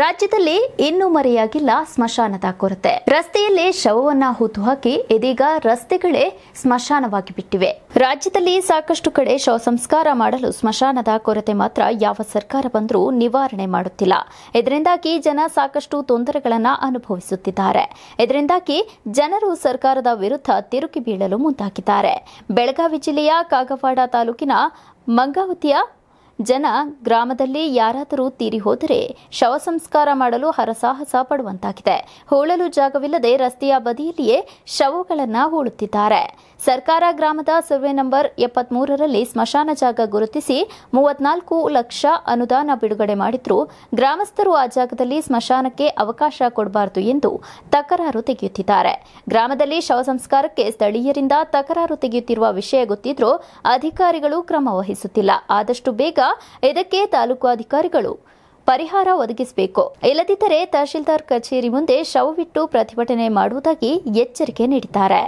ರಾಜ್ಯದಲ್ಲಿ ಇನ್ನೂ ಮರೆಯಾಗಿಲ್ಲ ಸ್ಮಶಾನದ ಕೊರತೆ ರಸ್ತೆಯಲ್ಲಿ ಶವವನ್ನ ಹಾಕಿ ಇದೀಗ ರಸ್ತೆಗಳೇ ಸ್ಮಶಾನವಾಗಿ ಬಿಟ್ಟಿವೆ ರಾಜ್ಯದಲ್ಲಿ ಸಾಕಷ್ಟು ಕಡೆ ಶವ ಸಂಸ್ಕಾರ ಮಾಡಲು ಸ್ಮಶಾನದ ಕೊರತೆ ಮಾತ್ರ ಯಾವ ಸರ್ಕಾರ ಬಂದರೂ ನಿವಾರಣೆ ಮಾಡುತ್ತಿಲ್ಲ ಇದರಿಂದಾಗಿ ಜನ ಸಾಕಷ್ಟು ತೊಂದರೆಗಳನ್ನು ಅನುಭವಿಸುತ್ತಿದ್ದಾರೆ ಇದರಿಂದಾಗಿ ಜನರು ಸರ್ಕಾರದ ವಿರುದ್ಧ ತಿರುಗಿ ಬೀಳಲು ಮುಂದಾಗಿದ್ದಾರೆ ಬೆಳಗಾವಿ ಜಿಲ್ಲೆಯ ಕಾಗವಾಡ ತಾಲೂಕಿನ ಮಂಗಾವತಿಯ ಜನ ಗ್ರಾಮದಲ್ಲಿ ಯಾರಾದರೂ ತೀರಿ ಹೋದರೆ ಶವ ಸಂಸ್ಕಾರ ಮಾಡಲು ಹರಸಾಹಸ ಪಡುವಂತಾಗಿದೆ ಹೋಳಲು ಜಾಗವಿಲ್ಲದೆ ರಸ್ತೆಯ ಬದಿಯಲ್ಲಿಯೇ ಶವಗಳನ್ನು ಹೂಳುತ್ತಿದ್ದಾರೆ ಸರ್ಕಾರ ಗ್ರಾಮದ ಸರ್ವೆ ನಂಬರ್ ಎಪ್ಪತ್ಮೂರರಲ್ಲಿ ಸ್ಮಶಾನ ಜಾಗ ಗುರುತಿಸಿ ಮೂವತ್ನಾಲ್ಕು ಲಕ್ಷ ಅನುದಾನ ಬಿಡುಗಡೆ ಮಾಡಿದ್ರು ಗ್ರಾಮಸ್ಥರು ಆ ಜಾಗದಲ್ಲಿ ಸ್ಮಶಾನಕ್ಕೆ ಅವಕಾಶ ಕೊಡಬಾರದು ಎಂದು ತಕರಾರು ತೆಗೆಯುತ್ತಿದ್ದಾರೆ ಗ್ರಾಮದಲ್ಲಿ ಶವ ಸಂಸ್ಕಾರಕ್ಕೆ ಸ್ಥಳೀಯರಿಂದ ತಕರಾರು ತೆಗೆಯುತ್ತಿರುವ ವಿಷಯ ಗೊತ್ತಿದ್ರೂ ಅಧಿಕಾರಿಗಳು ಕ್ರಮ ವಹಿಸುತ್ತಿಲ್ಲ ಆದಷ್ಟು ಬೇಗ ಇದಕ್ಕೆ ತಾಲೂಕು ಅಧಿಕಾರಿಗಳು ಪರಿಹಾರ ಒದಗಿಸಬೇಕು ಇಲ್ಲದಿದ್ದರೆ ತಹಶೀಲ್ದಾರ್ ಕಚೇರಿ ಮುಂದೆ ಶವವಿಟ್ಟು ಪ್ರತಿಭಟನೆ ಮಾಡುವುದಾಗಿ ಎಚ್ಚರಿಕೆ ನೀಡಿದ್ದಾರೆ